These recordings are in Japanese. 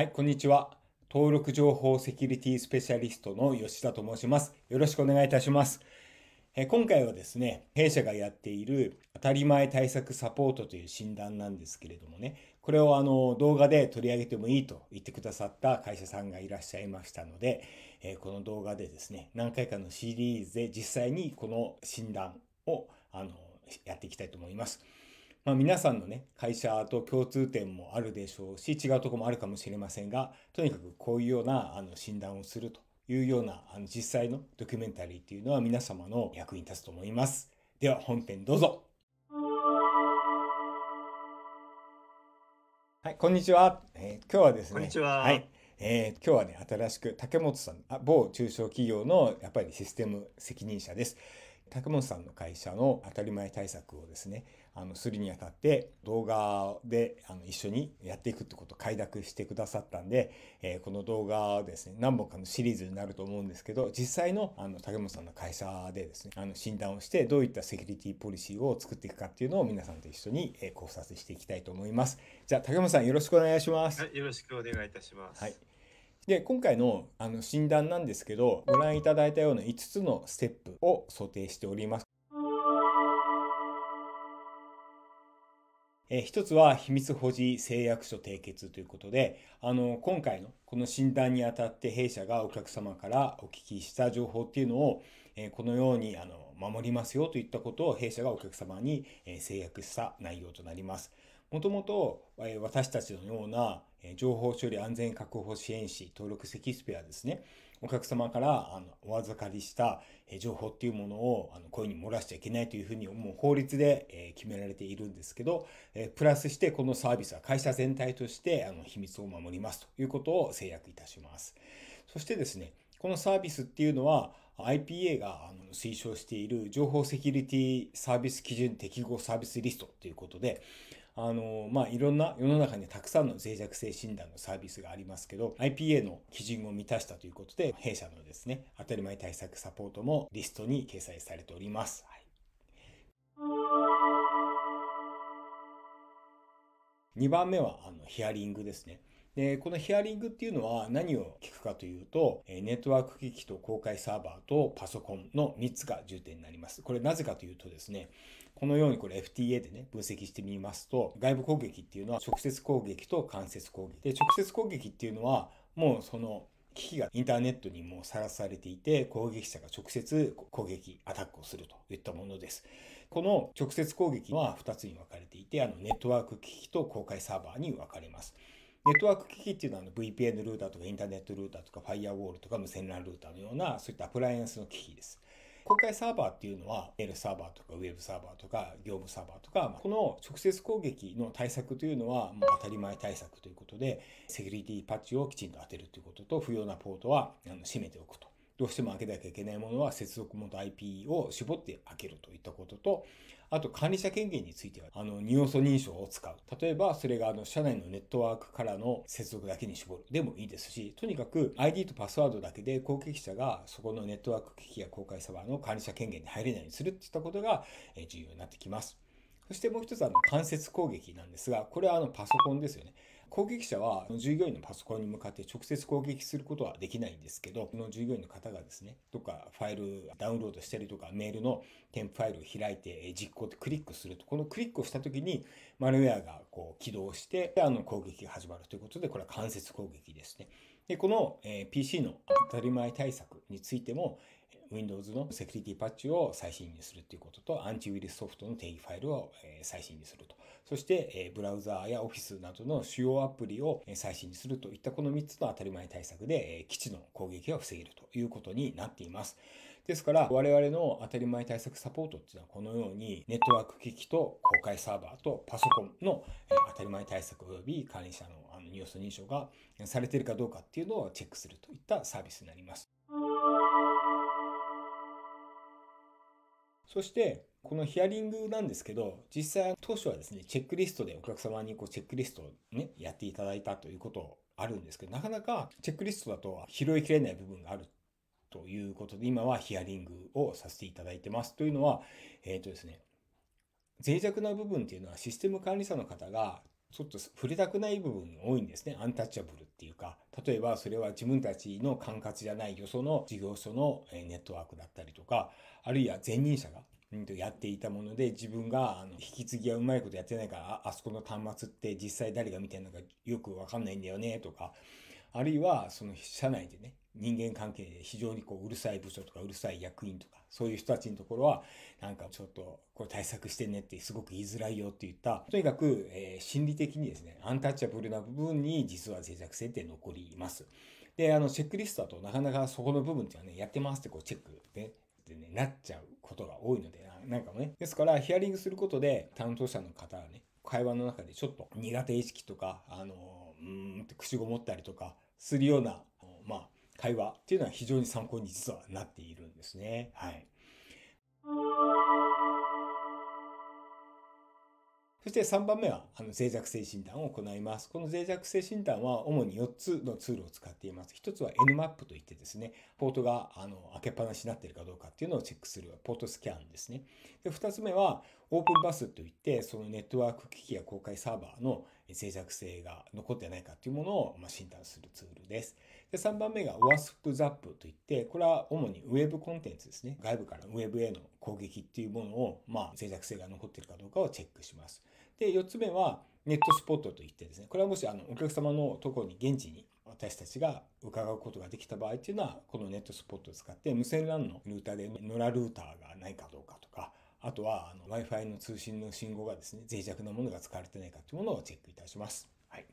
はい、こんにちは。登録情報セキュリティスペシャリストの吉田と申します。よろしくお願いいたします。え今回はですね、弊社がやっている当たり前対策サポートという診断なんですけれどもね、これをあの動画で取り上げてもいいと言ってくださった会社さんがいらっしゃいましたので、えこの動画でですね、何回かのシリーズで実際にこの診断をあのやっていきたいと思います。まあ、皆さんのね、会社と共通点もあるでしょうし、違うとこもあるかもしれませんが、とにかくこういうようなあの診断をするというようなあの実際のドキュメンタリーっていうのは皆様の役に立つと思います。では本編どうぞ。はい、こんにちは。えー、今日はですね。こんにちは。はい。えー、今日はね、新しく竹本さん、あ某中小企業のやっぱりシステム責任者です。竹本さんの会社の当たり前対策をですね、あのするにあたって動画であの一緒にやっていくってことを快諾してくださったんで、えー、この動画ですね何本かのシリーズになると思うんですけど実際のあの竹本さんの会社でですねあの診断をしてどういったセキュリティポリシーを作っていくかっていうのを皆さんと一緒に、えー、考察していきたいと思いますじゃあ竹本さんよろしくお願いします、はい、よろしくお願いいたします、はいで今回のあの診断なんですけどご覧いただいたような5つのステップを想定しております。え一つは秘密保持誓約書締結ということで、あの、今回のこの診断にあたって弊社がお客様からお聞きした情報っていうのを、えこのようにあの守りますよといったことを弊社がお客様に、え制約した内容となります。もともと、え私たちのような情報処理安全確保支援士登録キスペアですね、お客様からあのお預かりした情報っていうものをあの声に漏らしちゃいけないというふうにもう法律で、え決められているんですけど、えプラスしてこのサービスは会社全体としてあの秘密を守りますということを制約いたします。そしてですね、このサービスっていうのは IPA が推奨している情報セキュリティサービス基準適合サービスリストということで、あのまあ、いろんな世の中にたくさんの脆弱性診断のサービスがありますけど IPA の基準を満たしたということで弊社のですね当たり前対策サポートもリストに掲載されております。はい2番目はあのヒアリングですね。で、このヒアリングっていうのは何を聞くかというと、ネットワーク機器と公開サーバーとパソコンの3つが重点になります。これなぜかというとですね、このようにこれ FTA でね、分析してみますと、外部攻撃っていうのは直接攻撃と間接攻撃。で、直接攻撃っていうのは、もうその機器がインターネットにもさらされていて、攻撃者が直接攻撃、アタックをするといったものです。この直接攻撃は2つに分かれていて、あのネットワーク機器と公開サーバーに分かれます。ネットワーク機器っていうのはあの VPN ルーターとかインターネットルーターとかファイアウォールとか無線 LAN ルーターのようなそういったアプライアンスの機器です。公開サーバーっていうのは、メールサーバーとかウェブサーバーとか業務サーバーとか、この直接攻撃の対策というのはもう当たり前対策ということで、セキュリティパッチをきちんと当てるということと、不要なポートは閉めておくと。どうしても開けなきゃいけないものは接続元 IP を絞って開けるといったことと、あと管理者権限については、あの、二要素認証を使う。例えば、それがあの、社内のネットワークからの接続だけに絞るでもいいですし、とにかく ID とパスワードだけで攻撃者がそこのネットワーク機器や公開サーバーの管理者権限に入れないようにするっていったことが重要になってきます。そしてもう一つは間接攻撃なんですが、これはあのパソコンですよね。攻撃者は従業員のパソコンに向かって直接攻撃することはできないんですけど、その従業員の方がですね、とかファイルダウンロードしたりとか、メールの添付ファイルを開いて実行ってクリックすると、このクリックをした時にマルウェアがこう起動して、あの攻撃が始まるということで、これは間接攻撃ですね。で、この PC の当たり前対策についても、Windows のセキュリティパッチを最新にするということと、アンチウイルスソフトの定義ファイルを最新にすると。そして、ブラウザーや Office などの主要アプリを最新にするといったこの3つの当たり前対策で、基地の攻撃を防げるということになっています。ですから、我々の当たり前対策サポートっていうのはこのように、ネットワーク機器と公開サーバーとパソコンの当たり前対策及び管理者のニュース認証がされているかどうかっていうのをチェックするといったサービスになります。そして、このヒアリングなんですけど、実際当初はですね、チェックリストでお客様にこうチェックリストをね、やっていただいたということあるんですけど、なかなかチェックリストだと拾いきれない部分があるということで、今はヒアリングをさせていただいてます。というのは、えっ、ー、とですね、脆弱な部分っていうのはシステム管理者の方がちょっと触れたくない部分が多いんですね。アンタッチャブルっていうか、例えばそれは自分たちの管轄じゃないよその事業所のネットワークだったりとか、あるいは前任者が、うん、とやっていたもので、自分があの引き継ぎはうまいことやってないから、ああそこの端末って実際誰が見てるのかよくわかんないんだよねとか、あるいはその社内でね、人間関係で非常にこううるさい部署とかうるさい役員とかそういう人たちのところはなんかちょっとこれ対策してねってすごく言いづらいよって言ったとにかく、えー、心理的にですねアンタッチャブルな部分に実は脆弱性って残ります。であのチェックリストだとなかなかそこの部分っていうのはねやってますってこうチェックで、ね、でねなっちゃうことが多いのでなんかもねですからヒアリングすることで担当者の方はね会話の中でちょっと苦手意識とかあのうんって口ごもったりとかするような会話っていうのは非常に参考に実はなっているんですね。はい。そして3番目は、あの、脆弱性診断を行います。この脆弱性診断は、主に4つのツールを使っています。1つは Nmap といってですね、ポートが、あの、開けっぱなしになっているかどうかっていうのをチェックする、ポートスキャンですね。で、2つ目は、オープンバスといって、そのネットワーク機器や公開サーバーの脆弱性が残ってないかというものを、ま診断するツールです。で3番目が WASPZAP といって、これは主にウェブコンテンツですね。外部からウェブへの攻撃っていうものを、まあ、脆弱性が残っているかどうかをチェックします。で、4つ目はネットスポットといってですね、これはもしあのお客様のところに現地に私たちが伺うことができた場合っていうのは、このネットスポットを使って無線 LAN のルーターで野良ルーターがないかどうかとか、あとは、あの、Wi-Fi の通信の信号がですね、脆弱なものが使われてないかというものをチェックいたします。はい。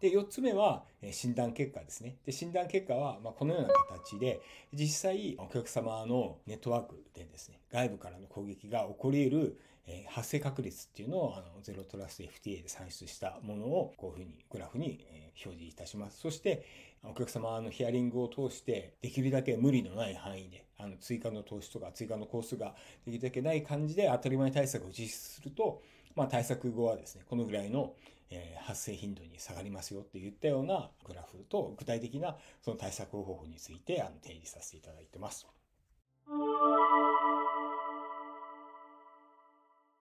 で、4つ目は、診断結果ですね。で、診断結果は、まこのような形で、実際、お客様のネットワークでですね、外部からの攻撃が起こり得る、え発生確率っていうのを、あの、ゼロトラスト FTA で算出したものを、こういうふうに、グラフに、え表示いたします。そして、お客様のヒアリングを通して、できるだけ無理のない範囲で、あの、追加の投資とか追加のコースができるだけない感じで当たり前対策を実施すると、まあ、対策後はですね、このぐらいの、えー、発生頻度に下がりますよって言ったようなグラフと具体的なその対策方法についてあの提示させていただいてます。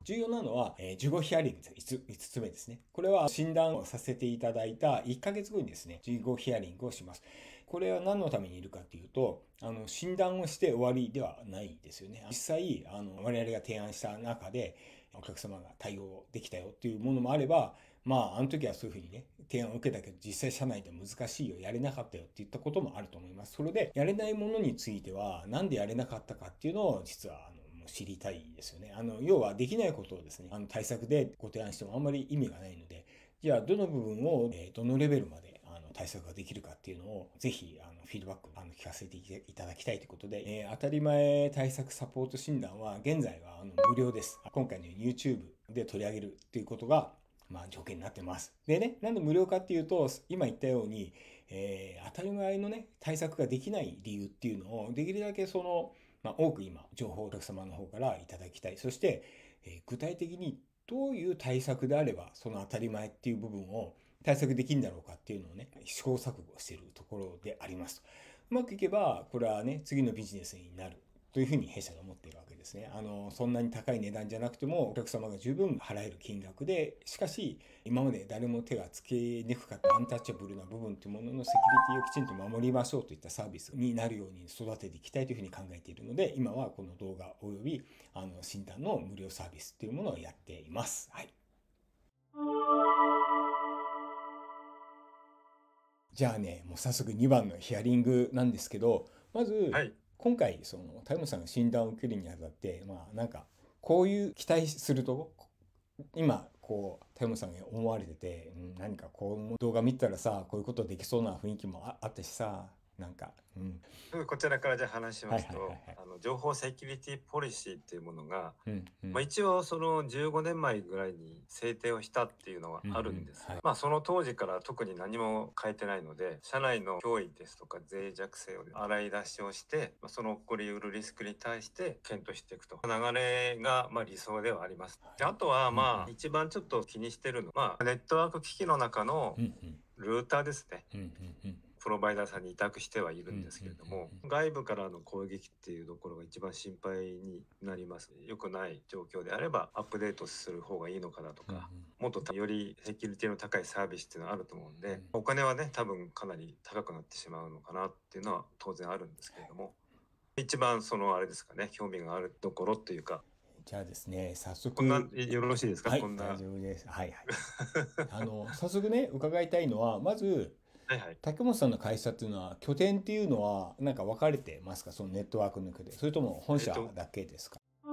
重要なのは、えー、15ヒアリングです 5, 5つ目ですね。これは診断をさせていただいた1ヶ月後にですね、15ヒアリングをします。これは何のためにいるかっていうと、あの、診断をして終わりではないですよね。実際、あの、我々が提案した中で、お客様が対応できたよっていうものもあれば、まあ、あの時はそういうふうにね、提案を受けたけど、実際社内で難しいよ、やれなかったよって言ったこともあると思います。それで、やれないものについては、なんでやれなかったかっていうのを、実は、あの、も知りたいですよね。あの、要はできないことをですね、あの対策でご提案してもあんまり意味がないので、じゃあどの部分を、えどのレベルまであの対策ができるかっていうのを、ぜひあのフィードバックあの聞かせていただきたいということで、えー、当たり前対策サポート診断は現在はあの無料です。今回の YouTube で取り上げるっていうことが、まあ条件になってます。でね、なんで無料かっていうと、今言ったように、えー、当たり前のね、対策ができない理由っていうのを、できるだけその、まあ、多く今、情報をお客様の方からいただきたい。そして、え具体的にどういう対策であれば、その当たり前っていう部分を対策できるんだろうかっていうのをね、試行錯誤しているところでありますうまくいけば、これはね、次のビジネスになるというふうに弊社が思っているわけですね。あの、そんなに高い値段じゃなくてもお客様が十分払える金額で、しかし今まで誰も手がつけにくかったアンタッチャブルな部分というもののセキュリティをきちんと守りましょうといったサービスになるように育てていきたいというふうに考えているので、今はこの動画及びあの診断の無料サービスというものをやっています。はい。じゃあね、もう早速2番のヒアリングなんですけど、まず、はい今回そのイムさんが診断を受けるにあたってまあなんかこういう期待すると今こうイムさんが思われてて、何かこの動画見たらさこういうことできそうな雰囲気もあったしさなんか、うん、こちらからじゃ話しますと、あの情報セキュリティポリシーっていうものが、ま一応その15年前ぐらいに制定をしたっていうのはあるんですが、まその当時から特に何も変えてないので社内の脅威ですとか脆弱性を洗い出しをして、まあ、その起こりうるリスクに対して検討していくと流れがまあ理想ではあります。であとはまあ一番ちょっと気にしてるのは、まあ、ネットワーク機器の中のルーターですね。うんうんうんプロバイダーさんに委託してはいるんですけれども、外部からの攻撃っていうところが一番心配になります。良くない状況であればアップデートする方がいいのかなとか、もっとよりセキュリティの高いサービスっていうのはあると思うんで、お金はね、多分かなり高くなってしまうのかなっていうのは当然あるんですけれども、一番そのあれですかね、興味があるところっていうか、じゃあですね、早速。こんな、よろしいですか、はい、こんな。大丈夫です。はいはい。あの、早速ね、伺いたいのは、まず、はいはい、竹本さんの会社っていうのは拠点っていうのはなんか分かれてますかそのネットワーク抜けでそれとも本社だけですか、えっ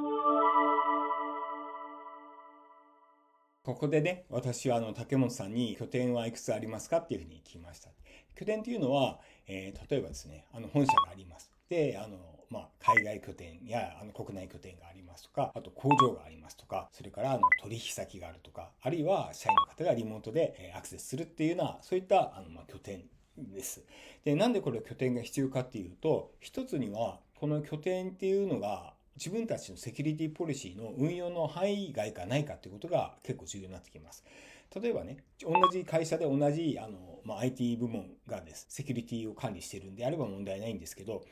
と、ここでね私はあの竹本さんに拠点はいくつありますかっていうふうに聞きました拠点っていうのは、えー、例えばですねあの本社がありますであのまあ、海外拠点やあの国内拠点がありますとか、あと工場がありますとか、それからあの取引先があるとか、あるいは社員の方がリモートでアクセスするっていうような、そういったあのま拠点です。で、なんでこれ拠点が必要かっていうと、一つには、この拠点っていうのが自分たちのセキュリティポリシーの運用の範囲外かないかっていうことが結構重要になってきます。例えばね、同じ会社で同じあの、まあ、IT 部門がです、セキュリティを管理してるんであれば問題ないんですけど、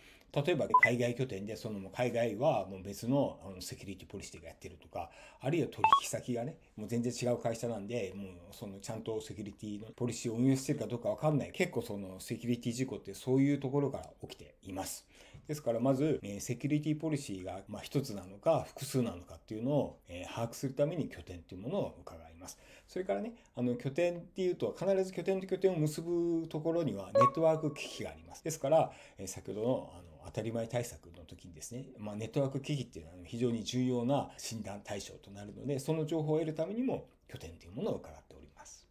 例えば海外拠点で、その海外はもう別のあのセキュリティポリシーがやってるとか、あるいは取引先がね、もう全然違う会社なんで、もうそのちゃんとセキュリティのポリシーを運用してるかどうかわかんない。結構そのセキュリティ事故ってそういうところから起きています。ですからまず、えセキュリティポリシーがま一つなのか複数なのかっていうのを、え把握するために拠点というものを伺います。それからね、あの拠点っていうと必ず拠点と拠点を結ぶところにはネットワーク機器があります。ですから、え先ほどの当たり前対策の時にですね、まあ、ネットワーク危機っていうのは非常に重要な診断対象となるので、その情報を得るためにも拠点というものを伺っております。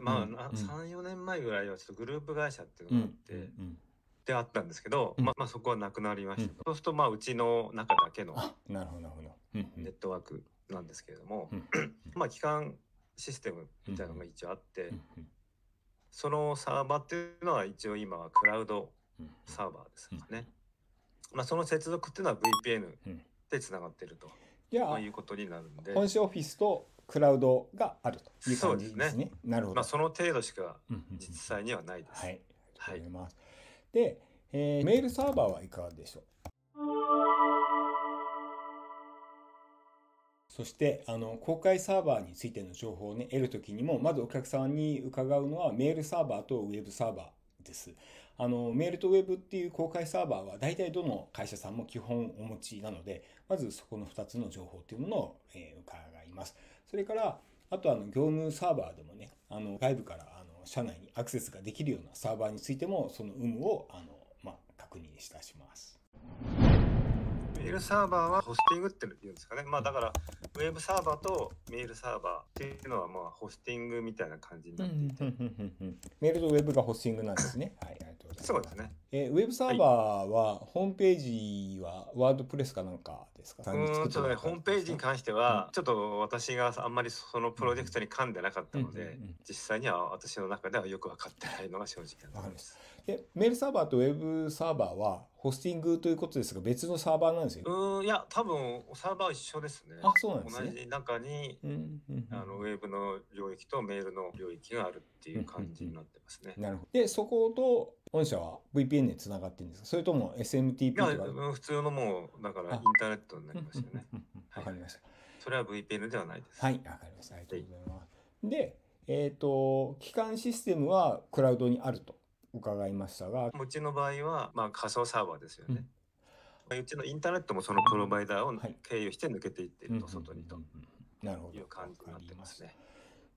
まあ、うん、3、4年前ぐらいはちょっとグループ会社っていうのがあって、うんうんであったんですけど、うん、まあ、まあそこはなくなりました、うん、そうするとまあうちの中だけのなるほどなるほどネットワークなんですけれども、うんうん、まあ基幹システムみたいなのが一応あって、そのサーバーっていうのは一応今はクラウドサーバーですね。まあ、その接続っていうのは VPN でつながってると、あいうことになるんで本社オフィスとクラウドがあるという感じですね。すねなるほど、まあ、その程度しか実際にはないです。はい、はい、で、えー、メールサーバーはいかがでしょうそしてあの公開サーバーについての情報を、ね、得るときにもまずお客さんに伺うのはメールサーバーとウェブサーバーです。あのメールとウェブっていう公開サーバーは大体どの会社さんも基本お持ちなのでまずそこの2つの情報というものを、えー、伺います。それからあとあの業務サーバーでもねあの外部からあの社内にアクセスができるようなサーバーについてもその有無をあの、まあ、確認いたします。メールサーバーはホスティングって言うんですかね。まあだから、ウェブサーバーとメールサーバーっていうのは、まあホスティングみたいな感じになっていて。メールとウェブがホスティングなんですね。はい、ありがとうございます。そうですね。えー、ウェブサーバーは、ホームページはワードプレスかなんかですかうんちょっとね、ホームページに関しては、ちょっと私があんまりそのプロジェクトに噛んでなかったので、実際には私の中ではよく分かってないのが正直なところです。でメールサーバーとウェブサーバーは、ホスティングということですが、別のサーバーなんですよ。うん、いや、多分、サーバー一緒ですね。あ、そうなんですね。同じ中に、うんうんうん、あのウェブの領域とメールの領域があるっていう感じになってますね。うんうんうん、なるほど。で、そこと、御社は VPN につながってるんですかそれとも SMTP とか普通のもう、だからインターネットになりますよね。はいわかりました。それは VPN ではないです。はい、わかりました。ありがとうございます。で、えっ、と、基幹システムはクラウドにあると。伺いましたがうちの場合は、まあ、仮想サーバーですよね、うん、うちのインターネットもそのプロバイダーを経由して抜けていってると、はい、外にという感じになってますね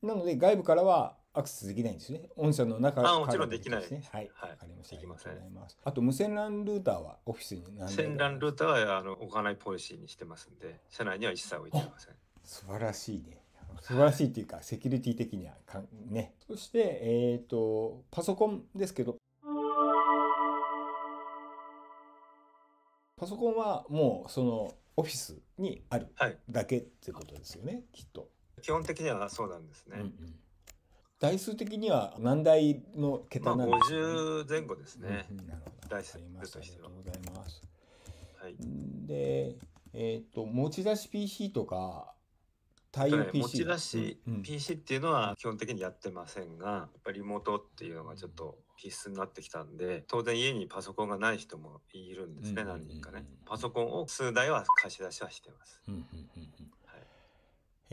なので外部からはアクセスできないんですね。御社の中あもちろんできない。ね、はい、はい、ありました。あとます。あと無線 LAN ルーターはオフィスに線 LAN ルーターはあの置かないポリシーにしてますんで、社内には一切置いてません。素晴らしいね。素晴らしいというか、セキュリティ的にはかん、ね。そして、えっ、ー、と、パソコンですけど、パソコンはもうそのオフィスにあるだけってことですよね、はい、きっと。基本的にはそうなんですね。うんうん、台数的には何台の桁なんですか、ね、まあ、前後ですね。うんなるほど。台数しありがとうございます。はい、で、えっ、ー、と持ち出し PC とか対応 PC、ね、持ち出し、PC っていうのは基本的にやってませんが、やっぱりリモートっていうのがちょっと必須になってきたんで、当然家にパソコンがない人もいるんですね、何人かね。パソコンを数台は貸し出しはしてます。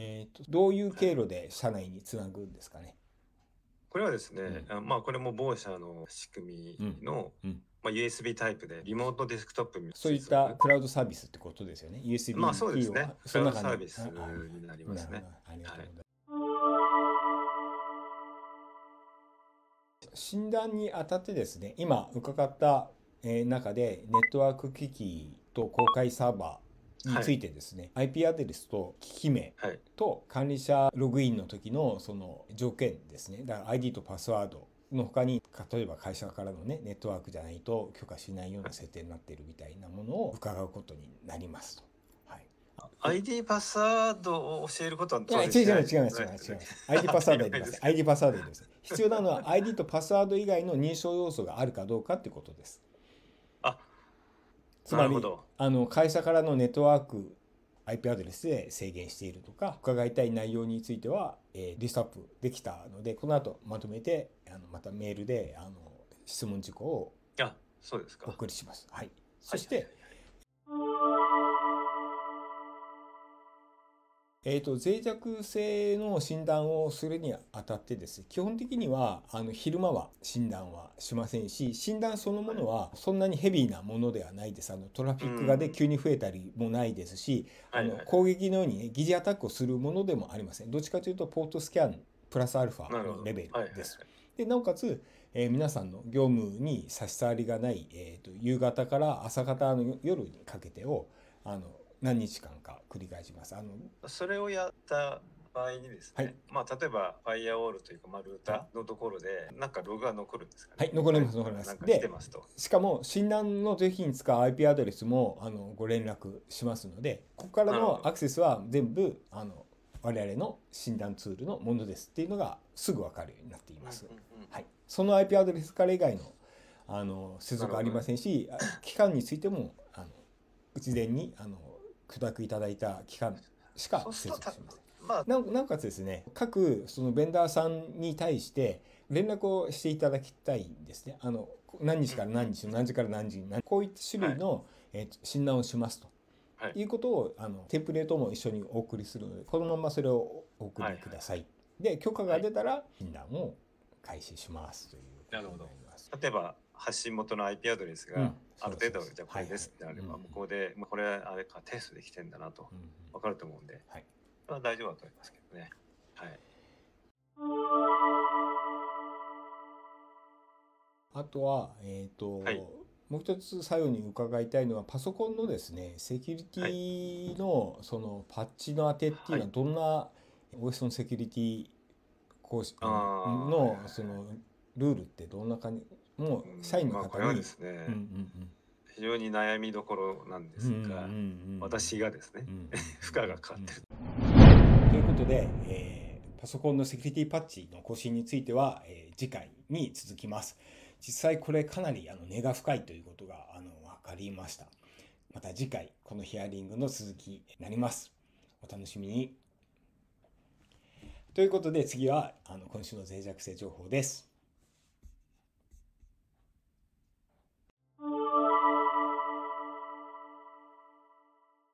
えーと、どういう経路で社内につなぐんですかね、はい、これはですね、うん、まあこれも某社の仕組みの、まあ、USB タイプでリモートデスクトップ、そういったクラウドサービスってことですよね USB まあそうですねクラウドサービスになりますね診断にあたってですね今伺った中でネットワーク機器と公開サーバーについてですね、はい、IP アドレスと機器名と管理者ログインの時のその条件ですねだから ID とパスワードの他に例えば会社からのねネットワークじゃないと許可しないような設定になっているみたいなものを伺うことになりますと。はい、ID パスワードを教えることは違います。違いま違 ID パスワードす ID パスワードです必要なのは ID とパスワード以外の認証要素があるかどうかってことです。あつまりあの会社からのネットワーク IP アドレスで制限しているとか、伺いたい内容については、えー、リストアップできたので、この後まとめて、あのまたメールであの質問事項をあそうですかお送りします。はい、そして、はいはいはいえーと、脆弱性の診断をするにあたってです基本的にはあの昼間は診断はしませんし診断そのものはそんなにヘビーなものではないですあのトラフィックがで急に増えたりもないですし、あの攻撃のように、ね、疑似アタックをするものでもありませんどっちかというとポートスキャンプラスアルファのレベルです。でなおかつ、えー、皆さんの業務に差し障りがない、えーと夕方から朝方の夜にかけてをあの何日間か繰り返します。あのそれをやった場合にですね、はい、まあ例えばファイアウォールというかまあルーターのところでなんかログが残るんですかね。はい、残ります残ります。で、しかも診断の時に使う IP アドレスもあのご連絡しますので、ここからのアクセスは全部あの我々の診断ツールのものですっていうのがすぐ分かるようになっています。うんうんうん、はい、その IP アドレスから以外のあの接続ありませんし、期間についてもあの事前にあの許諾いただいた期間しか施設しません。まあ、なおかつですね各そのベンダーさんに対して連絡をしていただきたいんですねあの何日から何日何時から何時こういった種類の、はい、えー、診断をしますと、はい、いうことをあのテンプレートも一緒にお送りするのでこのままそれをお送りください、はいはい、で許可が出たら診断を開始しますというなるほど例えば発信元の IP アドレスが、うんある程度じゃあこれですってあれば向こうで、まあ、これあれかテストできてんだなと分かると思うんで、はい、まあ、大丈夫だと思いますけどね。はいあとは、えっ、ー、と、はい、もう一つ最後に伺いたいのは、パソコンのですね、セキュリティの、そのパッチの当てっていうのは、どんな OS のセキュリティ公式の、その、ルールってどんな感じ、もう社員の方に、まあ、ですね、うんうんうん非常に悩みどころなんですが、うんうんうん、私がですね、うん、負荷がかかってる。ということで、えー、パソコンのセキュリティパッチの更新については、えー、次回に続きます。実際これかなりあの根が深いということがあの分かりました。また次回このヒアリングの続きになります。お楽しみに。ということで次はあの今週の脆弱性情報です。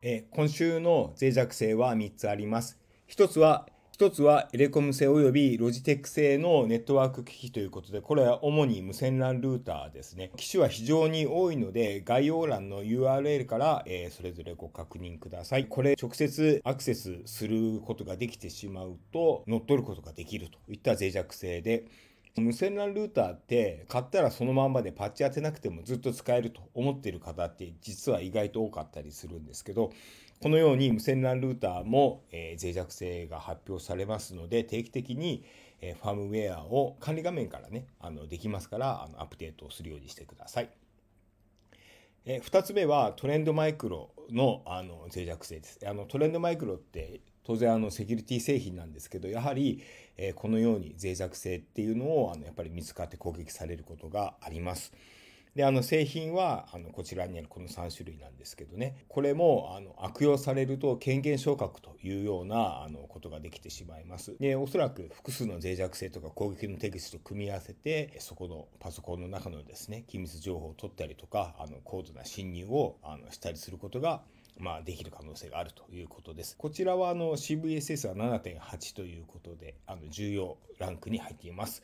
え今週の脆弱性は3つあります。1つは、1つはエレコム製及びロジテック製のネットワーク機器ということで、これは主に無線 LAN ルーターですね。機種は非常に多いので、概要欄の URL から、えそれぞれご確認ください。これ直接アクセスすることができてしまうと、乗っ取ることができるといった脆弱性で、無線 LAN ルーターって買ったらそのまんまでパッチ当てなくてもずっと使えると思っている方って実は意外と多かったりするんですけどこのように無線 LAN ルーターも、え脆弱性が発表されますので定期的に、えファームウェアを管理画面からねあのできますからあのアップデートをするようにしてください。え2つ目はトレンドマイクロのあの脆弱性です。あのトレンドマイクロって当然あのセキュリティ製品なんですけどやはり、えこのように脆弱性っていうのをあのやっぱり見つかって攻撃されることがあります。であの製品はあのこちらにあるこの3種類なんですけどねこれもあの悪用されると権限昇格というようなあのことができてしまいますでおそらく複数の脆弱性とか攻撃の手口と組み合わせてそこのパソコンの中のですね機密情報を取ったりとかあの高度な侵入をあのしたりすることがまあ、できる可能性があるということです。こちらはあの CVSS は7.8ということで、あの重要ランクに入っています。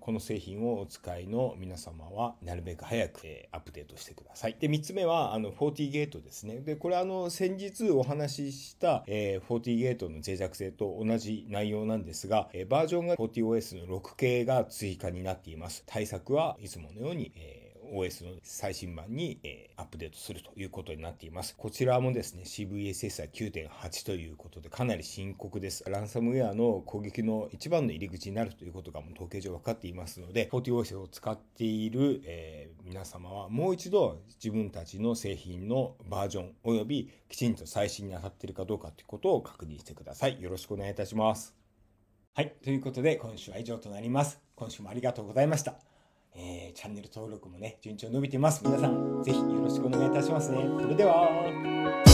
この製品をお使いの皆様は、なるべく早く、アップデートしてください。で、3つ目は、あの、40ゲートですね。で、これあの、先日お話しした、えー、40ゲートの脆弱性と同じ内容なんですが、えー、バージョンが 40OS の6系が追加になっています。対策はいつものように、えー OS の最新版に、えー、アップデートするということになっています。こちらもですね、CVSS は9.8ということで、かなり深刻です。ランサムウェアの攻撃の一番の入り口になるということがもう統計上分かっていますので、40OS を使っている、えー、皆様はもう一度自分たちの製品のバージョン及びきちんと最新に当たっているかどうかということを確認してください。よろしくお願いいたします。はい。ということで、今週は以上となります。今週もありがとうございました。えー、チャンネル登録もね、順調伸びてます。皆さん、是非よろしくお願いいたしますね。それでは。